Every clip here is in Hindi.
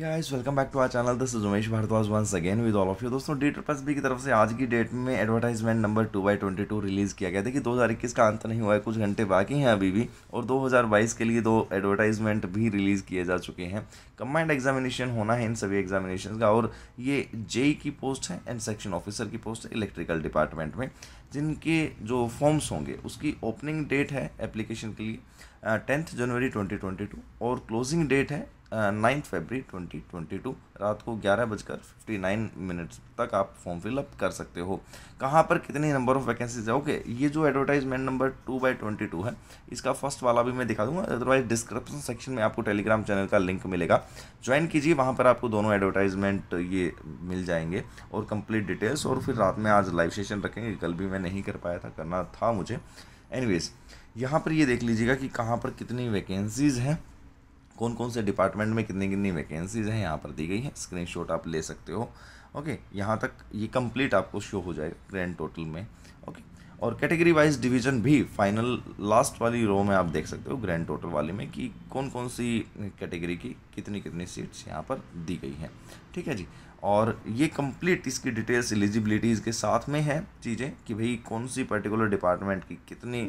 guys welcome back to our channel this is Umesh Bhardwaj once again with all of you दोस्तों डेट प्लस बी की तरफ से आज की डेट में advertisement number two by twenty two release किया गया देखिए दो हज़ार इक्कीस का अंत नहीं हुआ है कुछ घंटे बाकी हैं अभी भी और दो हज़ार बाईस के लिए दो एडवर्टाइजमेंट भी रिलीज़ किए जा चुके हैं कम्बाइंड एग्जामिनेशन होना है इन सभी एग्जामिनेशन का और ये जेई की पोस्ट है एंड सेक्शन ऑफिसर की पोस्ट है इलेक्ट्रिकल डिपार्टमेंट में जिनके जो फॉर्म्स होंगे उसकी ओपनिंग डेट है एप्लीकेशन के लिए tenth January twenty twenty two और क्लोजिंग डेट है ninth February twenty twenty two रात को ग्यारह बजकर फिफ्टी नाइन मिनट्स तक आप फॉर्म फिलअप कर सकते हो कहाँ पर कितने नंबर ऑफ वैकेंसीज है ओके ये जो advertisement number two by twenty two है इसका फर्स्ट वाला भी मैं दिखा दूंगा अदरवाइज डिस्क्रिप्शन सेक्शन में आपको टेलीग्राम चैनल का लिंक मिलेगा ज्वाइन कीजिए वहाँ पर आपको दोनों एडवर्टाइजमेंट ये मिल जाएंगे और कंप्लीट डिटेल्स और फिर रात में आज लाइव सेशन रखेंगे कल भी मैं नहीं कर पाया था करना था मुझे एनीवेज यहाँ पर ये देख लीजिएगा कि कहाँ पर कितनी वैकेंसीज़ हैं कौन कौन से डिपार्टमेंट में कितनी कितनी वैकेंसीज़ हैं यहाँ पर दी गई हैं स्क्रीनशॉट आप ले सकते हो ओके यहाँ तक ये कंप्लीट आपको शो हो जाएगा ग्रैंड टोटल में ओके और कैटेगरी वाइज डिवीजन भी फाइनल लास्ट वाली रो में आप देख सकते हो ग्रैंड टोटल वाले में कि कौन कौन सी कैटेगरी की कितनी कितनी सीट्स यहाँ पर दी गई हैं ठीक है जी और ये कंप्लीट इसकी डिटेल्स एलिजिबिलिटीज़ के साथ में है चीज़ें कि भाई कौन सी पर्टिकुलर डिपार्टमेंट की कितनी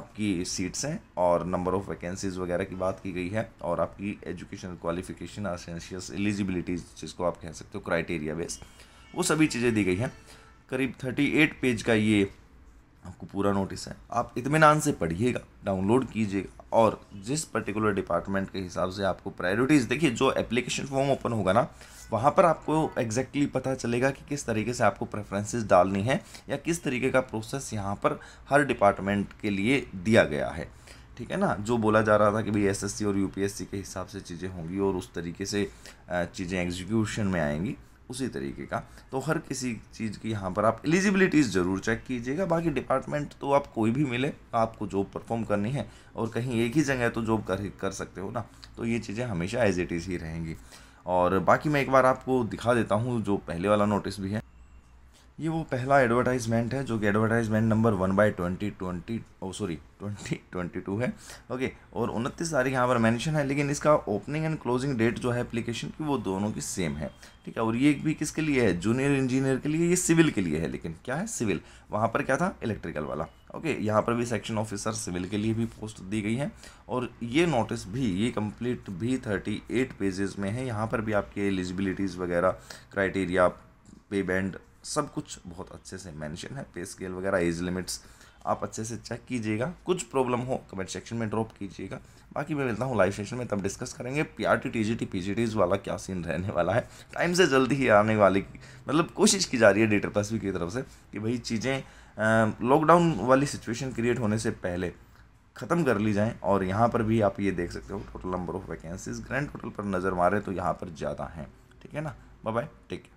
आपकी सीट्स हैं और नंबर ऑफ़ वैकेंसीज़ वगैरह की बात की गई है और आपकी एजुकेशनल क्वालिफिकेशन असेंशियस एलिजिबिलिटीज़ जिसको आप कह सकते हो क्राइटेरिया बेस वो सभी चीज़ें दी गई हैं करीब थर्टी एट पेज का ये आपको पूरा नोटिस है आप इतमान से पढ़िएगा डाउनलोड कीजिएगा और जिस पर्टिकुलर डिपार्टमेंट के हिसाब से आपको प्रायोरिटीज़ देखिए जो एप्लीकेशन फॉर्म ओपन होगा ना वहाँ पर आपको एग्जैक्टली exactly पता चलेगा कि किस तरीके से आपको प्रेफरेंसेस डालनी है या किस तरीके का प्रोसेस यहाँ पर हर डिपार्टमेंट के लिए दिया गया है ठीक है ना जो बोला जा रहा था कि भाई एसएससी और यूपीएससी के हिसाब से चीज़ें होंगी और उस तरीके से चीज़ें एग्जीक्यूशन में आएंगी उसी तरीके का तो हर किसी चीज़ की यहाँ पर आप एलिजिबिलिटीज़ ज़रूर चेक कीजिएगा बाकी डिपार्टमेंट तो आप कोई भी मिले आपको जॉब परफॉर्म करनी है और कहीं एक ही जगह तो जॉब कर कर सकते हो ना तो ये चीज़ें हमेशा एज इट इज़ ही रहेंगी और बाकी मैं एक बार आपको दिखा देता हूँ जो पहले वाला नोटिस भी है ये वो पहला एडवर्टाइजमेंट है जो कि advertisement number one by twenty twenty oh sorry twenty twenty two है ओके और उनतीस तारीख यहाँ पर मेंशन है लेकिन इसका ओपनिंग एंड क्लोजिंग डेट जो है एप्लीकेशन की वो दोनों की सेम है ठीक है और ये भी किसके लिए है जूनियर इंजीनियर के लिए ये सिविल के लिए है लेकिन क्या है सिविल वहाँ पर क्या था इलेक्ट्रिकल वाला ओके यहाँ पर भी सेक्शन ऑफिसर सिविल के लिए भी पोस्ट दी गई है और ये नोटिस भी ये कम्प्लीट भी थर्टी एट पेजेस में है यहाँ पर भी आपके एलिजिबिलिटीज़ वगैरह क्राइटेरिया पे बैंड सब कुछ बहुत अच्छे से मेंशन है पे स्केल वगैरह एज लिमिट्स आप अच्छे से चेक कीजिएगा कुछ प्रॉब्लम हो कमेंट सेक्शन में ड्रॉप कीजिएगा बाकी मैं मिलता हूँ लाइव सेशन में तब डिस्कस करेंगे P R T T G T P G Ts वाला क्या सीन रहने वाला है टाइम से जल्दी ही आने वाली मतलब कोशिश की जा रही है डेटा तस्वीर की तरफ से कि भाई चीज़ें लॉकडाउन वाली सिचुएशन क्रिएट होने से पहले ख़त्म कर ली जाएँ और यहाँ पर भी आप ये देख सकते हो total number of vacancies grand total पर नज़र मारें तो यहाँ पर ज़्यादा हैं ठीक है ना बाय टेक केयर